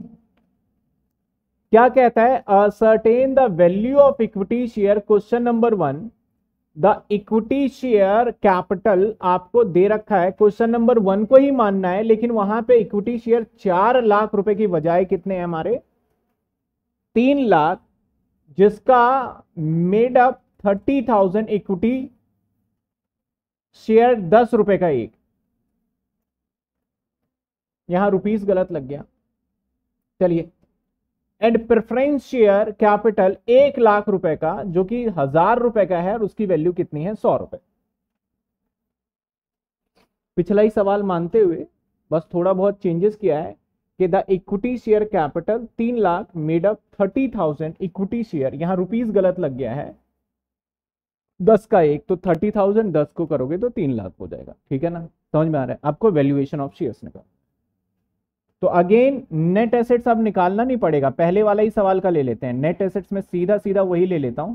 क्या कहता है certain the value of equity share question number one the equity share capital आपको दे रखा है क्वेश्चन नंबर वन को ही मानना है लेकिन वहां पे इक्विटी शेयर चार लाख रुपए की बजाय कितने हैं हमारे तीन लाख जिसका made up thirty thousand equity share दस रुपए का एक यहां रुपीस गलत लग गया चलिए एंड प्रेफरेंस शेयर कैपिटल एक लाख रुपए का जो कि हजार रुपए का है और उसकी वैल्यू कितनी है सौ रुपए पिछला ही सवाल मानते हुए बस थोड़ा बहुत चेंजेस किया है कि द इक्विटी शेयर कैपिटल तीन lakh made up thirty thousand equity share यहां रुपीज गलत लग गया है दस का एक तो थर्टी थाउजेंड दस को करोगे तो तीन लाख हो जाएगा ठीक है ना समझ में आ रहा है आपको वैल्यूएशन ऑफ शेयर्स निकाल तो अगेन नेट एसेट्स अब निकालना नहीं पड़ेगा पहले वाला ही सवाल का ले लेते हैं नेट एसेट्स में सीधा सीधा वही ले लेता हूं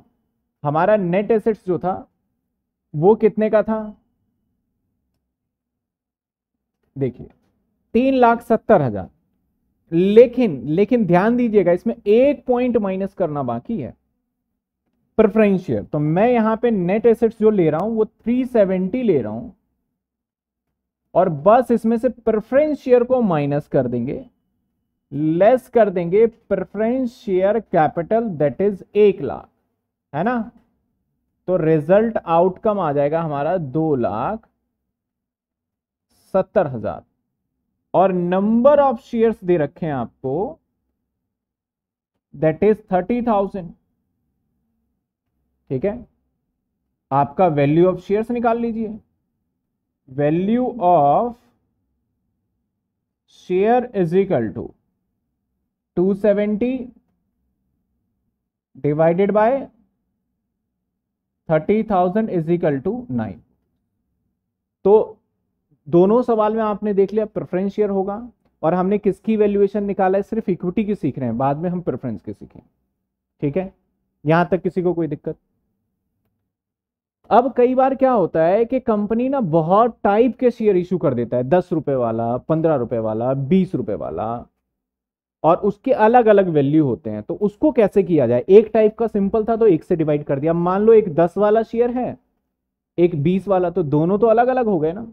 हमारा नेट एसेट्स जो था वो कितने का था देखिए तीन लाख सत्तर हजार लेकिन लेकिन ध्यान दीजिएगा इसमें एक पॉइंट माइनस करना बाकी है प्रेफरेंस शेयर तो मैं यहां पे नेट एसेट्स जो ले रहा हूं वो 370 ले रहा हूं और बस इसमें से प्रेफरेंस शेयर को माइनस कर देंगे लेस कर देंगे preference share capital that is एक लाख है ना तो रिजल्ट आउटकम आ जाएगा हमारा दो लाख सत्तर हजार और नंबर ऑफ शेयर्स दे रखे हैं आपको दैट इज थर्टी थाउजेंड ठीक है आपका वैल्यू ऑफ शेयर्स निकाल लीजिए value of share is equal to 270 divided by 30,000 is equal to 9 तो दोनों सवाल में आपने देख लिया प्रेफरेंस शेयर होगा और हमने किसकी वैल्यूएशन निकाला है सिर्फ इक्विटी की सीख रहे हैं बाद में हम प्रेफरेंस की सीखें ठीक है यहां तक किसी को कोई दिक्कत अब कई बार क्या होता है कि कंपनी ना बहुत टाइप के शेयर इशू कर देता है दस रुपए वाला पंद्रह रुपए वाला बीस रुपए वाला और उसके अलग अलग वैल्यू होते हैं तो उसको कैसे किया जाए एक टाइप का सिंपल था तो एक से डिवाइड कर दिया मान लो एक दस वाला शेयर है एक बीस वाला तो दोनों तो अलग अलग हो गए ना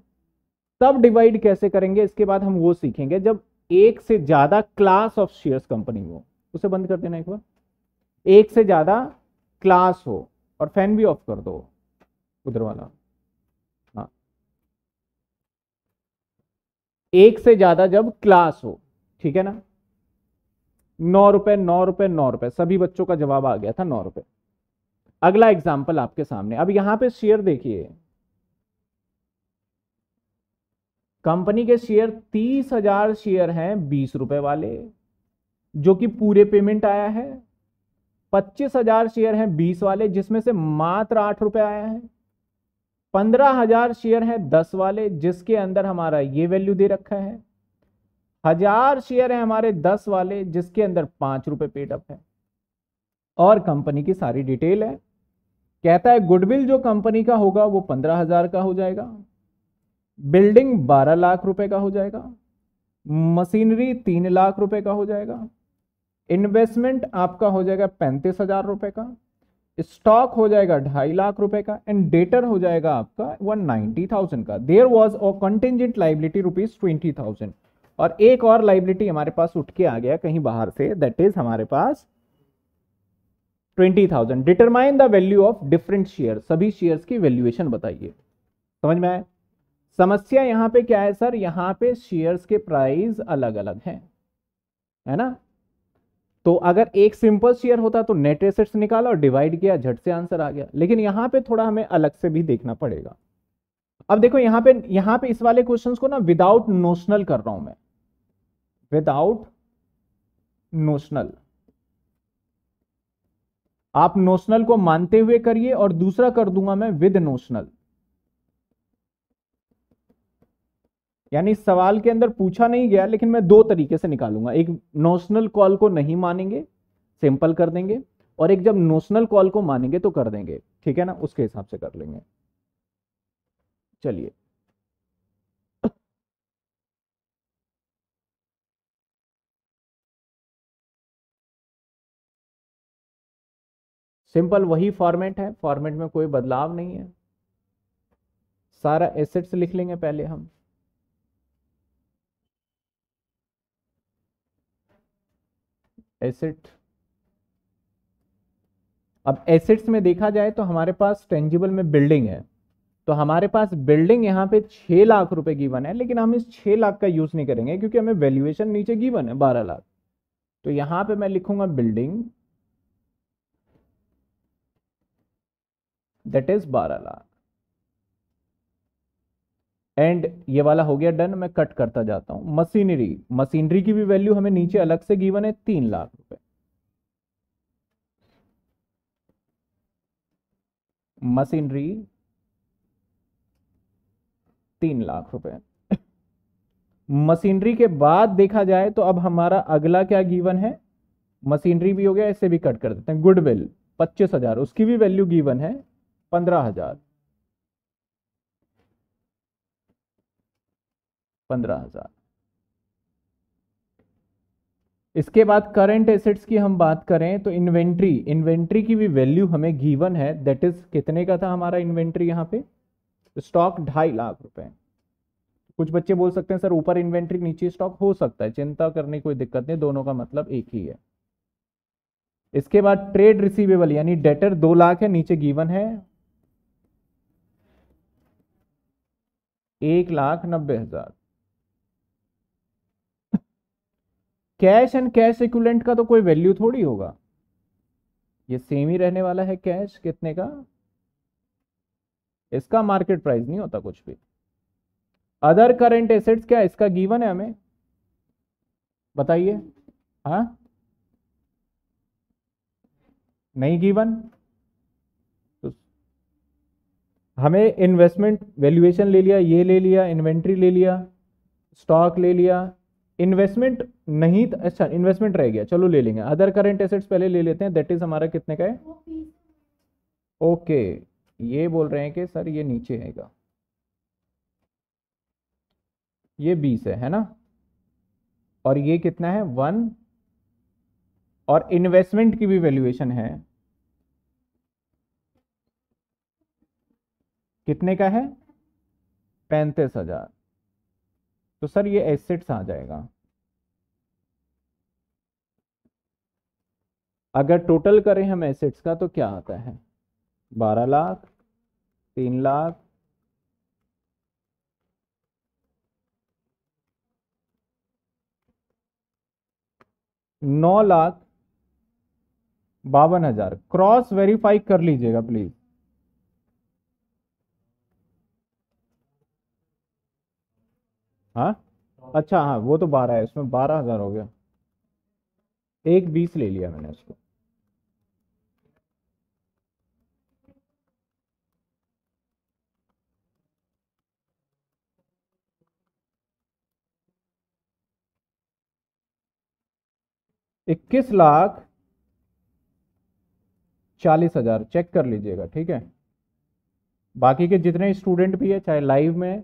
तब डिवाइड कैसे करेंगे इसके बाद हम वो सीखेंगे जब एक से ज्यादा क्लास ऑफ शेयर कंपनी हो उसे बंद कर देना एक बार एक से ज्यादा क्लास हो और फैन भी ऑफ कर दो उधर वाला हाँ एक से ज्यादा जब क्लास हो ठीक है ना नौ रुपए नौ रुपए नौ रुपए सभी बच्चों का जवाब आ गया था नौ रुपए अगला एग्जाम्पल आपके सामने अब यहां पे शेयर देखिए कंपनी के शेयर तीस हजार शेयर हैं बीस रुपए वाले जो कि पूरे पेमेंट आया है पच्चीस हजार शेयर हैं बीस वाले जिसमें से मात्र आठ रुपए आया है पंद्रह हजार शेयर है दस वाले जिसके अंदर हमारा ये वैल्यू दे रखा है हजार शेयर है हमारे दस वाले जिसके अंदर पांच रुपए पेडअप है और कंपनी की सारी डिटेल है कहता है गुडविल जो कंपनी का होगा वो पंद्रह हजार का हो जाएगा बिल्डिंग बारह लाख रुपए का हो जाएगा मशीनरी तीन लाख रुपए का हो जाएगा इन्वेस्टमेंट आपका हो जाएगा पैंतीस हजार रुपए का स्टॉक हो जाएगा ढाई लाख रुपए का एंड डेटर हो जाएगा आपका वन नाइनटी थाउजेंड का there was a contingent liability rupees twenty thousand और एक और लाइबिलिटी हमारे पास उठ के आ गया कहीं बाहर से दैट इज हमारे पास twenty thousand determine the value of different share सभी शेयर की वैल्यूएशन बताइए समझ में आए समस्या यहाँ पे क्या है सर यहाँ पे शेयर्स के प्राइस अलग अलग हैं है ना तो अगर एक सिंपल शेयर होता तो नेट एसेट्स निकाला और डिवाइड किया झट से आंसर आ गया लेकिन यहाँ पे थोड़ा हमें अलग से भी देखना पड़ेगा अब देखो यहाँ पे यहाँ पे इस वाले क्वेश्चंस को ना विदाउट नोशनल कर रहा हूं मैं विदाउट नोशनल आप नोशनल को मानते हुए करिए और दूसरा कर दूंगा मैं विद नोशनल यानी इस सवाल के अंदर पूछा नहीं गया लेकिन मैं दो तरीके से निकालूंगा एक नोशनल कॉल को नहीं मानेंगे सिंपल कर देंगे और एक जब नोशनल कॉल को मानेंगे तो कर देंगे ठीक है ना उसके हिसाब से कर लेंगे चलिए सिंपल वही फॉर्मेट है फॉर्मेट में कोई बदलाव नहीं है सारा एसेट्स लिख लेंगे पहले हम एसेट अब एसेट्स में देखा जाए तो हमारे पास टेंजिबल में बिल्डिंग है तो हमारे पास बिल्डिंग यहां पे छह लाख रुपए वन है लेकिन हम इस छह लाख का यूज़ नहीं करेंगे क्योंकि हमें वैल्यूएशन नीचे वन है बारह लाख तो यहां पे मैं लिखूंगा बिल्डिंग दैट इज बारह लाख एंड ये वाला हो गया डन मैं कट करता जाता हूं मशीनरी मशीनरी की भी वैल्यू हमें नीचे अलग से गिवन है तीन लाख रुपए मशीनरी तीन लाख रुपए मशीनरी के बाद देखा जाए तो अब हमारा अगला क्या गिवन है मशीनरी भी हो गया इसे भी कट कर देते हैं गुडविल पच्चीस हजार उसकी भी वैल्यू गिवन है पंद्रह हजार पंद्रह हजार इसके बाद करंट एसेट्स की हम बात करें तो इन्वेंट्री इन्वेंट्री की भी वैल्यू हमें गिवन है दैट इज कितने का था हमारा इन्वेंट्री यहाँ पे स्टॉक ढाई लाख रुपए कुछ बच्चे बोल सकते हैं सर ऊपर इन्वेंट्री नीचे स्टॉक हो सकता है चिंता करने कोई दिक्कत नहीं दोनों का मतलब एक ही है इसके बाद ट्रेड रिसीवेबल यानी डेटर दो लाख है नीचे गीवन है एक लाख नब्बे हजार कैश एंड कैश इक्विलेंट का तो कोई वैल्यू थोड़ी होगा ये सेम ही रहने वाला है कैश कितने का इसका मार्केट प्राइस नहीं होता कुछ भी अदर करेंट एसेट्स क्या इसका गिवन है हमें बताइए हा नहीं गिवन तो हमें इन्वेस्टमेंट वैल्यूएशन ले लिया ये ले लिया इन्वेंट्री ले लिया स्टॉक ले लिया इन्वेस्टमेंट नहीं अच्छा इन्वेस्टमेंट रह गया चलो ले लेंगे अदर करेंट एसेट्स पहले ले लेते हैं दैट इज हमारा कितने का है ओके okay, ये बोल रहे हैं कि सर ये नीचे आएगा ये बीस है है ना और ये कितना है वन और इन्वेस्टमेंट की भी वैल्यूएशन है कितने का है पैंतीस हजार तो सर ये एसेट्स आ जाएगा अगर टोटल करें हम एसेट्स का तो क्या आता है बारह लाख तीन लाख नौ लाख बावन हजार क्रॉस वेरीफाई कर लीजिएगा प्लीज हाँ अच्छा हाँ वो तो बारह है उसमें बारह हज़ार हो गया एक बीस ले लिया मैंने उसको इक्कीस लाख चालीस हजार चेक कर लीजिएगा ठीक है बाकी के जितने स्टूडेंट भी है चाहे लाइव में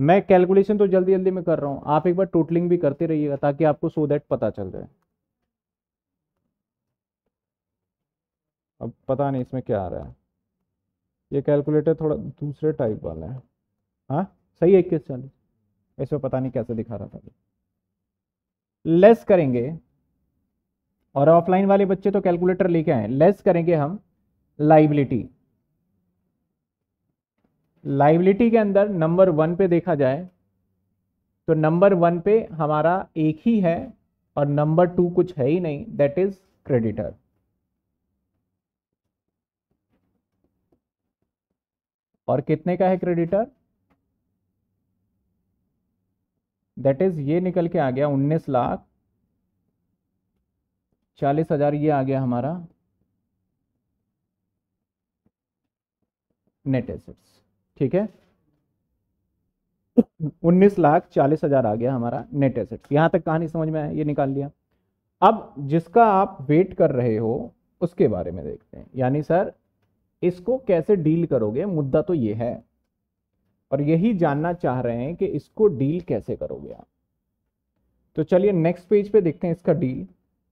मैं कैलकुलेशन तो जल्दी जल्दी में कर रहा हूँ आप एक बार टोटलिंग भी करते रहिएगा ताकि आपको सो देट पता चल जाए अब पता नहीं इसमें क्या आ रहा है ये कैलकुलेटर थोड़ा दूसरे टाइप वाला है हाँ सही है इक्कीस चालीस इसमें पता नहीं कैसे दिखा रहा था लेस करेंगे और ऑफलाइन वाले बच्चे तो कैलकुलेटर लेके आए लेस करेंगे हम लाइबिलिटी लाइबिलिटी के अंदर नंबर वन पे देखा जाए तो नंबर वन पे हमारा एक ही है और नंबर टू कुछ है ही नहीं दैट इज क्रेडिटर और कितने का है क्रेडिटर दैट इज ये निकल के आ गया उन्नीस लाख चालीस हजार ये आ गया हमारा नेट एसेट्स ठीक है उन्नीस लाख चालीस हजार आ गया हमारा नेट एसेट यहां तक कहानी समझ में आया ये निकाल लिया अब जिसका आप वेट कर रहे हो उसके बारे में देखते हैं यानी सर इसको कैसे डील करोगे मुद्दा तो ये है और यही जानना चाह रहे हैं कि इसको डील कैसे करोगे आप तो चलिए नेक्स्ट पेज पे देखते हैं इसका डील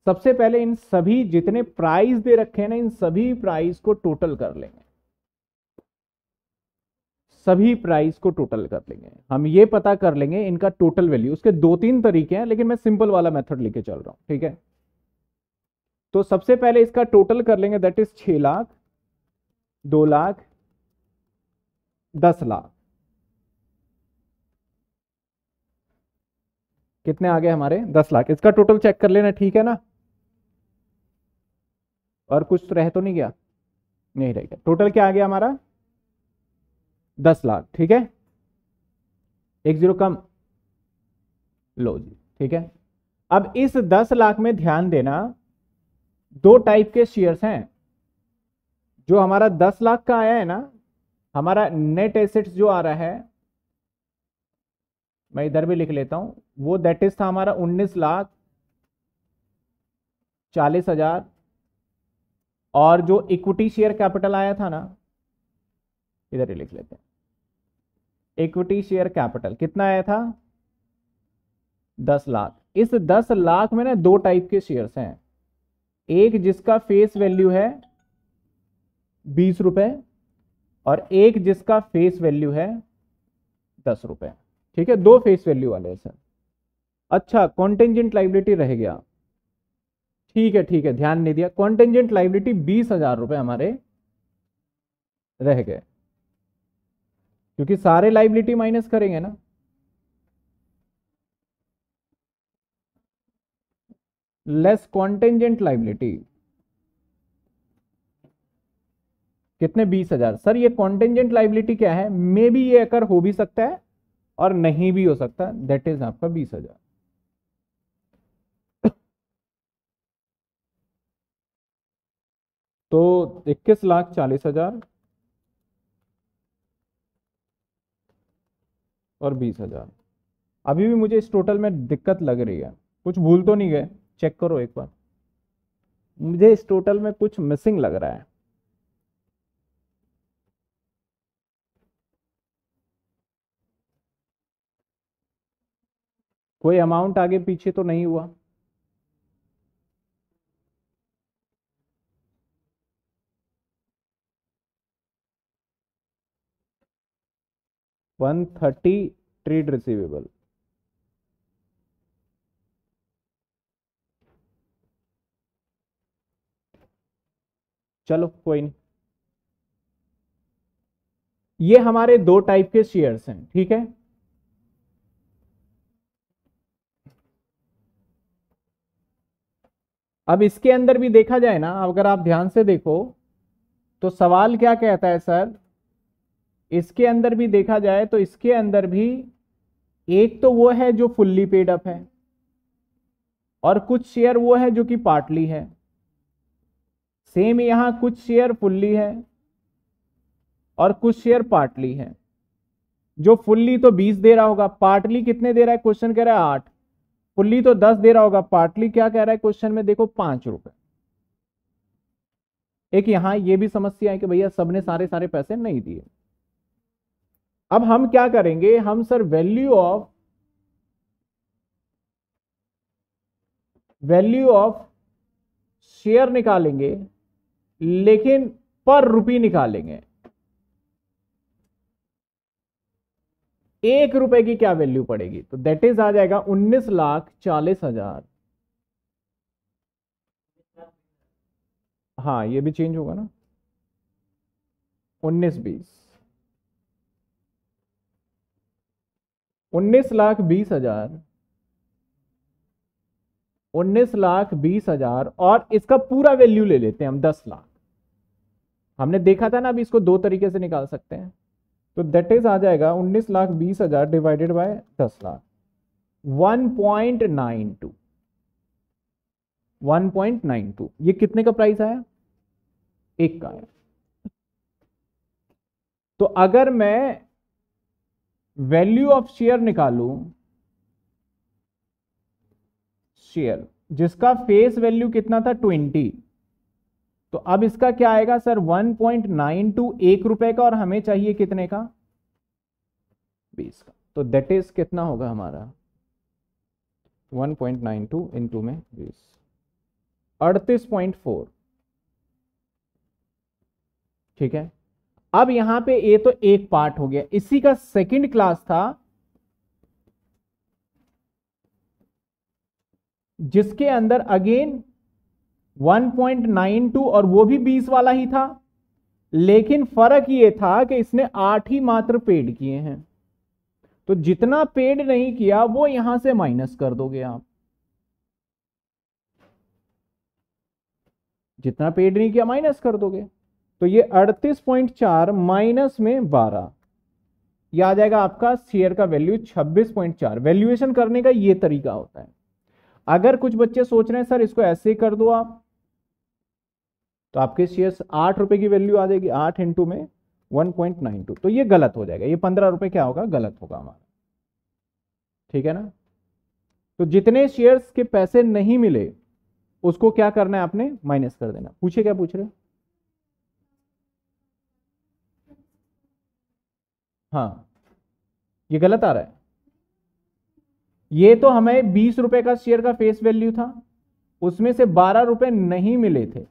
सबसे पहले इन सभी जितने प्राइस दे रखे हैं ना इन सभी प्राइस को टोटल कर लेंगे सभी प्राइस को टोटल कर लेंगे हम ये पता कर लेंगे इनका टोटल वैल्यू उसके दो तीन तरीके हैं लेकिन मैं सिंपल वाला मेथड लेके चल रहा हूं ठीक है तो सबसे पहले इसका टोटल कर लेंगे दैट इज छ लाख दो लाख दस लाख कितने आ गए हमारे दस लाख इसका टोटल चेक कर लेना ठीक है ना और कुछ तो रह तो नहीं गया नहीं रह गया टोटल क्या आ गया हमारा दस लाख ठीक है एक जीरो कम लो जी ठीक है अब इस दस लाख में ध्यान देना दो टाइप के शेयर्स हैं जो हमारा दस लाख का आया है ना हमारा नेट एसेट्स जो आ रहा है मैं इधर भी लिख लेता हूं वो दैट इज था हमारा उन्नीस लाख चालीस हजार और जो इक्विटी शेयर कैपिटल आया था ना इधर ही लिख लेते हैं इक्विटी शेयर कैपिटल कितना आया था दस लाख इस दस लाख में ना दो टाइप के शेयर्स हैं एक जिसका फेस वैल्यू है बीस रुपए और एक जिसका फेस वैल्यू है दस रुपए ठीक है दो फेस वैल्यू वाले सर अच्छा कॉन्टेंजेंट लाइबिलिटी रह गया ठीक है ठीक है ध्यान नहीं दिया कॉन्टेंजेंट लाइबिलिटी बीस हजार रुपए हमारे रह गए क्योंकि सारे लाइबिलिटी माइनस करेंगे ना लेस कॉन्टेंजेंट लाइबिलिटी कितने बीस हजार सर ये कॉन्टेंजेंट लाइबिलिटी क्या है मे बी ये अकर हो भी सकता है और नहीं भी हो सकता दैट इज आपका बीस हजार तो इक्कीस लाख चालीस हजार और बीस हज़ार अभी भी मुझे इस टोटल में दिक्कत लग रही है कुछ भूल तो नहीं गए चेक करो एक बार मुझे इस टोटल में कुछ मिसिंग लग रहा है कोई अमाउंट आगे पीछे तो नहीं हुआ 130 ट्रेड रिसीवेबल चलो कोई नहीं ये हमारे दो टाइप के शेयर्स हैं ठीक है अब इसके अंदर भी देखा जाए ना अगर आप ध्यान से देखो तो सवाल क्या कहता है सर इसके अंदर भी देखा जाए तो इसके अंदर भी एक तो वो है जो फुल्ली पेड अप है और कुछ शेयर वो है जो कि पार्टली है सेम यहां कुछ शेयर फुल्ली है और कुछ शेयर पार्टली है जो फुल्ली तो बीस दे रहा होगा पार्टली कितने दे रहा है क्वेश्चन कह रहा है आठ फुल्ली तो दस दे रहा होगा पार्टली क्या कह रहा है क्वेश्चन में देखो पांच रुपए एक यहां ये भी समस्या है कि भैया सबने सारे सारे पैसे नहीं दिए अब हम क्या करेंगे हम sir value of value of share निकालेंगे लेकिन पर रुपी निकालेंगे एक रुपए की क्या वैल्यू पड़ेगी तो दैट इज आ जाएगा उन्नीस लाख चालीस हजार हाँ ये भी चेंज होगा ना उन्नीस बीस उन्नीस लाख बीस हजार उन्नीस लाख बीस हजार और इसका पूरा वैल्यू ले लेते हैं हम दस लाख हमने देखा था ना अभी इसको दो तरीके से निकाल सकते हैं तो दैट इज आ जाएगा उन्नीस लाख बीस हजार डिवाइडेड बाय दस lakh one point nine two one point nine two ये कितने का प्राइस आया एक का आया तो अगर मैं वैल्यू ऑफ शेयर निकालू शेयर जिसका फेस वैल्यू कितना था ट्वेंटी तो अब इसका क्या आएगा sir one point nine two एक रुपए का और हमें चाहिए कितने का बीस का तो दैट इज कितना होगा हमारा one point nine two into में बीस अड़तीस पॉइंट फोर ठीक है अब यहां पे ए तो एक पार्ट हो गया इसी का सेकंड क्लास था जिसके अंदर अगेन 1.92 और वो भी 20 वाला ही था लेकिन फर्क ये था कि इसने आठ ही मात्र पेड किए हैं तो जितना पेड नहीं किया वो यहां से माइनस कर दोगे आप जितना पेड नहीं किया माइनस कर दोगे तो ये 38.4 माइनस में 12 ये आ जाएगा आपका शेयर का वैल्यू 26.4 वैल्यूएशन करने का ये तरीका होता है अगर कुछ बच्चे सोच रहे हैं सर इसको ऐसे ही कर दो आप तो आपके शेयर आठ रुपए की वैल्यू आ जाएगी आठ इंटू में 1.92 तो ये गलत हो जाएगा ये पंद्रह रुपए क्या होगा गलत होगा हमारा ठीक है ना तो जितने शेयर्स के पैसे नहीं मिले उसको क्या करना है आपने माइनस कर देना पूछे क्या पूछ रहे हैं हाँ ये गलत आ रहा है ये तो हमें बीस रुपए का शेयर का फेस वैल्यू था उसमें से बारह रुपए नहीं मिले थे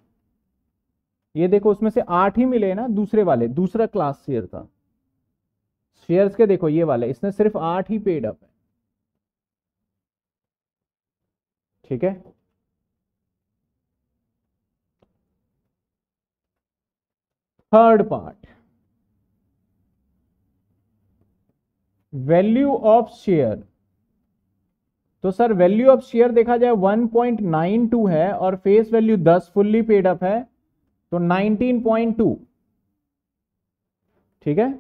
ये देखो उसमें से आठ ही मिले ना दूसरे वाले दूसरा क्लास शेयर का शेयर्स के देखो ये वाले इसने सिर्फ आठ ही पेड अप है ठीक है third part value of share तो सर वैल्यू ऑफ शेयर देखा जाए 1.92 है और face value 10 fully paid up है तो 19.2 ठीक है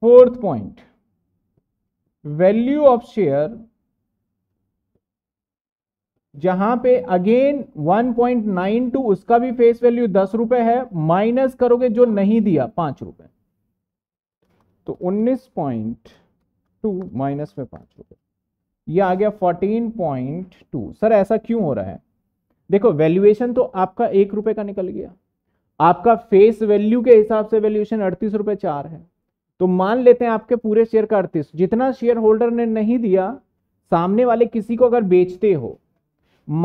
fourth point value of share जहां पे अगेन 1.92 उसका भी फेस वैल्यू दस रुपए है माइनस करोगे जो नहीं दिया पांच रुपए तो 19.2 पॉइंट टू माइनस में पांच हो गया ये आ गया 14.2 सर ऐसा क्यों हो रहा है देखो वैल्यूएशन तो आपका एक रुपए का निकल गया आपका फेस वैल्यू के हिसाब से वैल्यूएशन अड़तीस रुपए चार है तो मान लेते हैं आपके पूरे शेयर का अड़तीस जितना शेयर होल्डर ने नहीं दिया सामने वाले किसी को अगर बेचते हो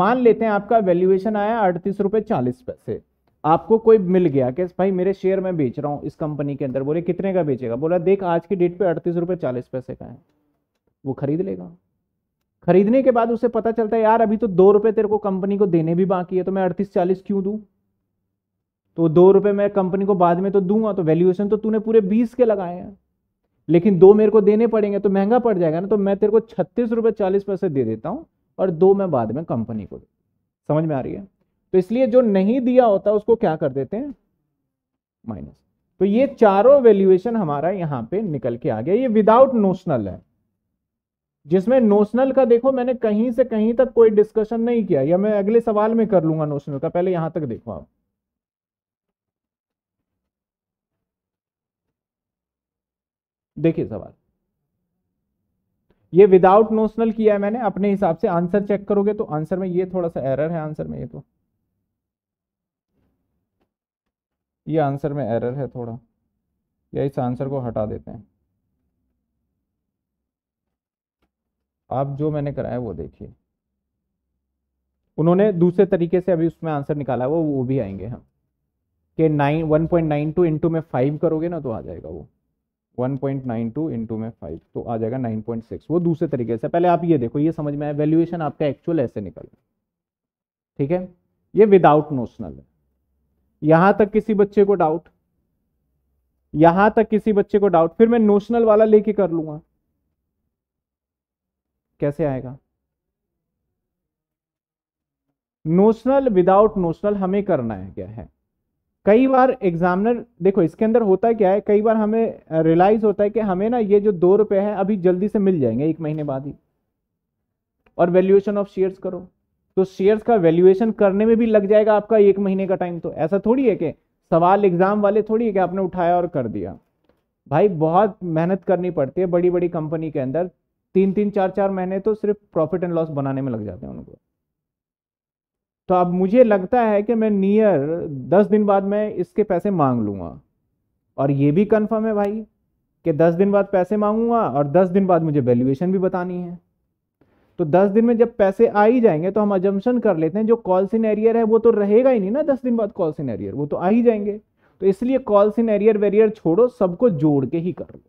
मान लेते हैं आपका वैल्यूएशन आया अड़तीस रुपए चालीस पैसे आपको कोई मिल गया कि भाई मेरे शेयर मैं बेच रहा हूँ इस कंपनी के अंदर बोले कितने का बेचेगा बोला देख आज की डेट पे अड़तीस रुपये चालीस पैसे का है वो खरीद लेगा खरीदने के बाद उसे पता चलता है यार अभी तो दो रुपये तेरे को कंपनी को देने भी बाकी है तो मैं अड़तीस चालीस क्यों दूँ तो दो रुपये मैं कंपनी को बाद में तो दूंगा तो वैल्यूएशन तो तूने पूरे बीस के लगाए हैं लेकिन दो मेरे को देने पड़ेंगे तो महंगा पड़ जाएगा ना तो मैं तेरे को छत्तीस रुपये चालीस पैसे दे देता हूँ और दो मैं बाद में कंपनी को समझ में आ रही है तो इसलिए जो नहीं दिया होता उसको क्या कर देते हैं माइनस तो ये चारों वैल्यूएशन हमारा यहां पे निकल के आ गया ये विदाउट नोशनल है जिसमें नोशनल का देखो मैंने कहीं से कहीं तक कोई डिस्कशन नहीं किया या मैं अगले सवाल में कर लूंगा नोशनल का पहले यहां तक देखो आप देखिए सवाल ये विदाउट नोशनल किया है मैंने अपने हिसाब से आंसर चेक करोगे तो आंसर में ये थोड़ा सा एरर है आंसर में ये तो ये आंसर में एरर है थोड़ा या इस आंसर को हटा देते हैं आप जो मैंने कराया वो देखिए उन्होंने दूसरे तरीके से अभी उसमें आंसर निकाला है वो वो भी आएंगे हम के nine one point nine two into में फाइव करोगे ना तो आ जाएगा वो one point nine two into में फाइव तो आ जाएगा नाइन पॉइंट सिक्स वो दूसरे तरीके से पहले आप ये देखो ये समझ में आया वैल्यूएशन आपका एक्चुअल ऐसे निकल ठीक है ये विदाउट नोशनल है यहां तक किसी बच्चे को डाउट यहां तक किसी बच्चे को डाउट फिर मैं नोशनल वाला लेके कर लूंगा कैसे आएगा नोशनल विदाउट नोशनल हमें करना है क्या है कई बार एग्जामिनर देखो इसके अंदर होता क्या है कई बार हमें रियलाइज होता है कि हमें ना ये जो दो रुपए है अभी जल्दी से मिल जाएंगे एक महीने बाद ही और वैल्यूएशन ऑफ शेयर्स करो तो शेयर्स का वैल्यूएशन करने में भी लग जाएगा आपका एक महीने का टाइम तो ऐसा थोड़ी है कि सवाल एग्जाम वाले थोड़ी है कि आपने उठाया और कर दिया भाई बहुत मेहनत करनी पड़ती है बड़ी बड़ी कंपनी के अंदर तीन तीन चार चार महीने तो सिर्फ प्रॉफिट एंड लॉस बनाने में लग जाते हैं उनको तो अब मुझे लगता है कि मैं नियर दस दिन बाद मैं इसके पैसे मांग लूँगा और ये भी कन्फर्म है भाई कि दस दिन बाद पैसे मांगूंगा और दस दिन बाद मुझे वैल्यूएशन भी बतानी है तो दस दिन में जब पैसे आ ही जाएंगे तो हम अजम्पन कर लेते हैं जो कॉल एरियर है वो तो रहेगा ही नहीं ना दस दिन बाद कॉल एरियर वो तो आ ही जाएंगे तो इसलिए कॉल एरियर वेरियर छोड़ो सबको जोड़ के ही कर लो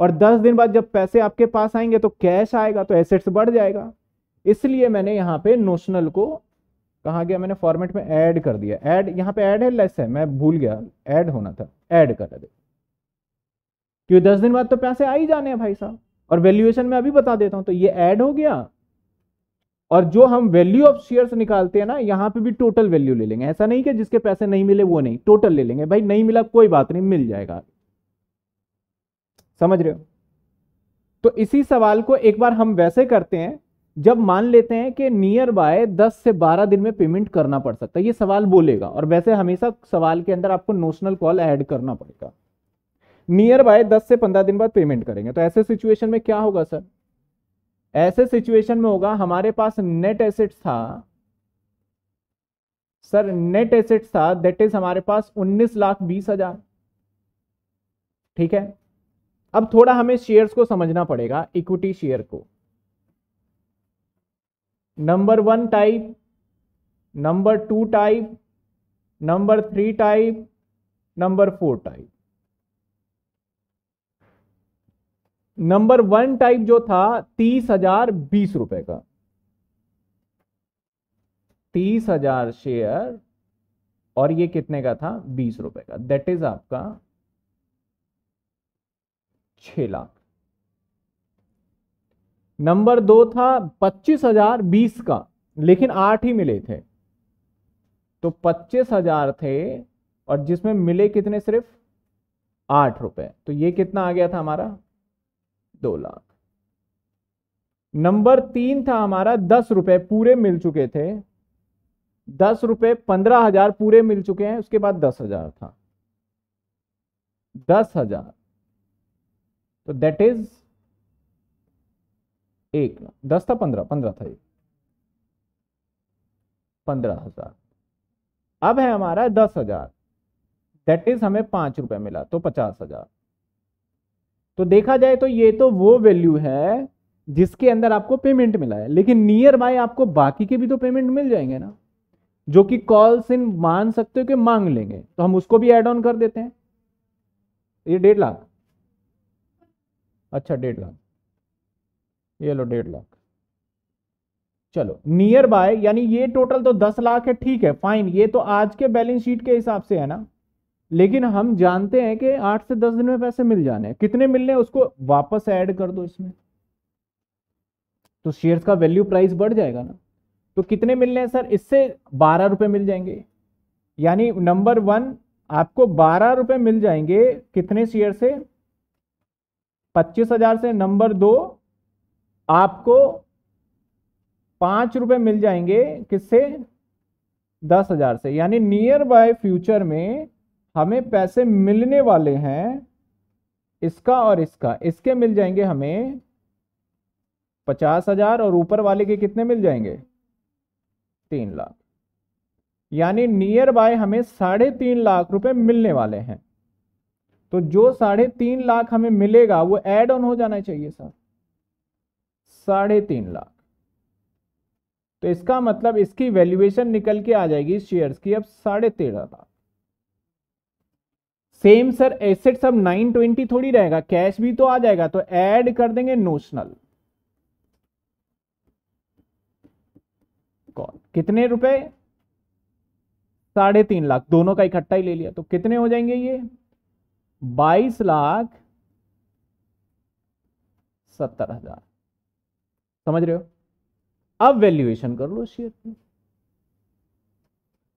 और दस दिन बाद जब पैसे आपके पास आएंगे तो कैश आएगा तो एसेट्स बढ़ जाएगा इसलिए मैंने यहाँ पे नोशनल को कहा गया मैंने फॉर्मेट में ऐड कर दिया ऐड यहाँ पे ऐड है लेस है मैं भूल गया ऐड होना था ऐड कर दे क्यों दस दिन बाद तो पैसे आ ही जाने हैं भाई साहब और वैल्यूएशन में अभी बता देता हूं तो ये ऐड हो गया और जो हम वैल्यू ऑफ शेयर्स निकालते हैं ना यहाँ पे भी टोटल वैल्यू ले लेंगे ऐसा नहीं कि जिसके पैसे नहीं मिले वो नहीं टोटल ले लेंगे भाई नहीं मिला कोई बात नहीं मिल जाएगा समझ रहे हो तो इसी सवाल को एक बार हम वैसे करते हैं जब मान लेते हैं कि नियर बाय 10 से 12 दिन में पेमेंट करना पड़ सकता है ये सवाल बोलेगा और वैसे हमेशा सवाल के अंदर आपको नोशनल कॉल ऐड करना पड़ेगा नियर बाय दस से पंद्रह दिन बाद पेमेंट करेंगे तो ऐसे सिचुएशन में क्या होगा सर ऐसे सिचुएशन में होगा हमारे पास नेट एसेट्स था सर नेट एसेट्स था दैट इज हमारे पास उन्नीस लाख बीस हजार ठीक है अब थोड़ा हमें शेयर्स को समझना पड़ेगा इक्विटी शेयर को number one type number two type number three type number four type number one type जो था तीस हजार बीस रुपए का तीस हजार शेयर और ये कितने का था बीस रुपए का दैट इज आपका छ लाख नंबर दो था पच्चीस हजार बीस का लेकिन आठ ही मिले थे तो पच्चीस हजार थे और जिसमें मिले कितने सिर्फ आठ रुपए तो ये कितना आ गया था हमारा दो लाख नंबर तीन था हमारा दस रुपए पूरे मिल चुके थे दस रुपए पंद्रह हजार पूरे मिल चुके हैं उसके बाद दस हजार था दस हजार तो दैट इज एक दस था पंद्रह पंद्रह था एक पंद्रह हजार अब है हमारा दस हजार दैट इज हमें पांच रुपए मिला तो पचास हजार तो देखा जाए तो ये तो वो वैल्यू है जिसके अंदर आपको पेमेंट मिला है लेकिन नियर बाय आपको बाकी के भी तो पेमेंट मिल जाएंगे ना जो कि कॉल इन मान सकते हो कि मांग लेंगे तो हम उसको भी एड ऑन कर देते हैं ये डेढ़ लाख अच्छा डेढ़ लाख ये लो डेढ़ लाख चलो नियर बाय यानी ये टोटल तो दस लाख है ठीक है फाइन ये तो आज के बैलेंस शीट के हिसाब से है ना लेकिन हम जानते हैं कि आठ से दस दिन में पैसे मिल जाने हैं कितने मिलने हैं उसको वापस ऐड कर दो इसमें तो शेयर्स का वैल्यू प्राइस बढ़ जाएगा ना तो कितने मिलने हैं सर इससे बारह रुपये मिल जाएंगे यानी नंबर वन आपको बारह रुपये मिल जाएंगे कितने शेयर से पच्चीस हजार से नंबर दो आपको पांच रुपये मिल जाएंगे किससे दस हजार से यानी नियर बाय फ्यूचर में हमें पैसे मिलने वाले हैं इसका और इसका इसके मिल जाएंगे हमें पचास हजार और ऊपर वाले के कितने मिल जाएंगे तीन लाख यानी नियर बाय हमें साढ़े तीन लाख रुपए मिलने वाले हैं तो जो साढ़े तीन लाख हमें मिलेगा वो एड ऑन हो जाना चाहिए सर साढ़े तीन लाख तो इसका मतलब इसकी वैल्यूएशन निकल के आ जाएगी शेयर्स की अब साढ़े तेरह लाख सेम सर एसेट सब 920 थोड़ी रहेगा कैश भी तो आ जाएगा तो ऐड कर देंगे नोशनल कॉल कितने रुपए साढ़े तीन लाख दोनों का इकट्ठा ही ले लिया तो कितने हो जाएंगे ये बाईस लाख सत्तर हजार समझ रहे हो अब वैल्यूएशन कर लो शेयर की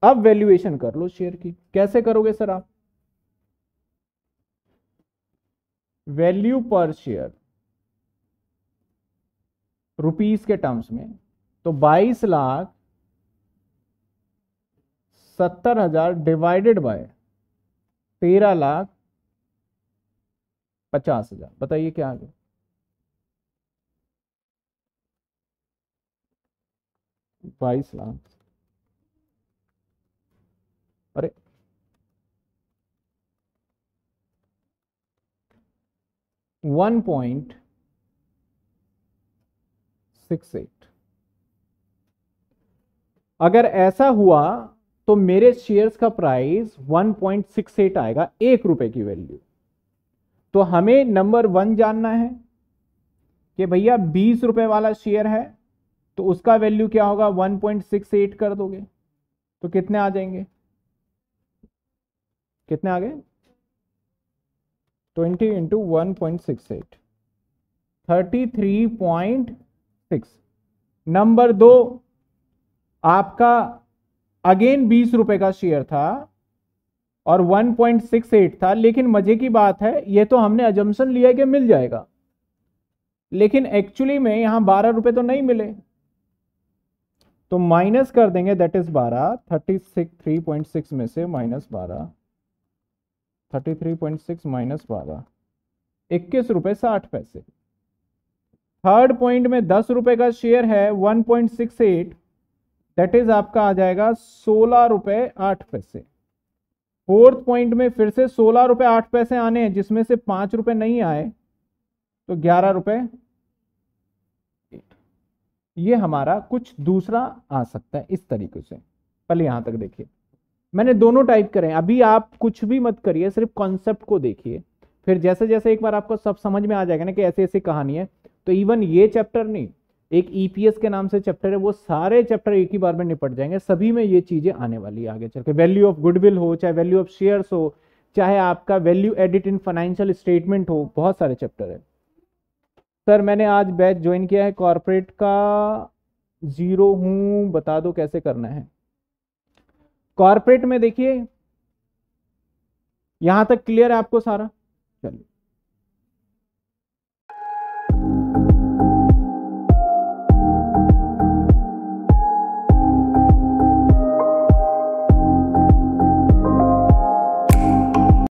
अब वैल्यूएशन कर लो शेयर की कैसे करोगे सर आप वैल्यू पर शेयर रुपीस के टर्म्स में तो 22 लाख सत्तर हजार डिवाइडेड बाय तेरह लाख पचास हजार बताइए क्या आ गया बाईस lakh one point six eight अगर ऐसा हुआ तो मेरे शेयर्स का प्राइस 1.68 आएगा एक रुपए की वैल्यू तो हमें नंबर वन जानना है कि भैया बीस रुपए वाला शेयर है तो उसका वैल्यू क्या होगा 1.68 कर दोगे तो कितने आ जाएंगे कितने आ गए twenty into one point six eight thirty three point six number दो आपका अगेन बीस रुपए का शेयर था और 1.68 था लेकिन मजे की बात है ये तो हमने अजम्सन लिया कि मिल जाएगा लेकिन एक्चुअली में यहां बारह रुपए तो नहीं मिले तो माइनस कर देंगे दैट इज बारह thirty six three point six में से माइनस बारह thirty three point six minus बारह इक्कीस रुपये साठ पैसे थर्ड पॉइंट में दस रुपये का शेयर है one point six eight that is आपका आ जाएगा सोलह रुपये आठ पैसे फोर्थ पॉइंट में फिर से सोलह रुपये आठ पैसे आने हैं जिसमें से पाँच रुपये नहीं आए तो ग्यारह रुपये ये हमारा कुछ दूसरा आ सकता है इस तरीके से पहले यहाँ तक देखिए मैंने दोनों टाइप करें अभी आप कुछ भी मत करिए सिर्फ कॉन्सेप्ट को देखिए फिर जैसे जैसे एक बार आपको सब समझ में आ जाएगा ना कि ऐसे ऐसे कहानी है तो इवन ये चैप्टर नहीं एक ईपीएस e के नाम से चैप्टर है वो सारे चैप्टर एक ही बार में निपट जाएंगे सभी में ये चीज़ें आने वाली है आगे चल के वैल्यू ऑफ गुडविल हो चाहे वैल्यू ऑफ शेयर्स हो चाहे आपका value edit in financial statement हो बहुत सारे चैप्टर है सर मैंने आज बैच ज्वाइन किया है कॉरपोरेट का जीरो हूँ बता दो कैसे करना है कॉर्पोरेट में देखिए यहां तक क्लियर है आपको सारा चलिए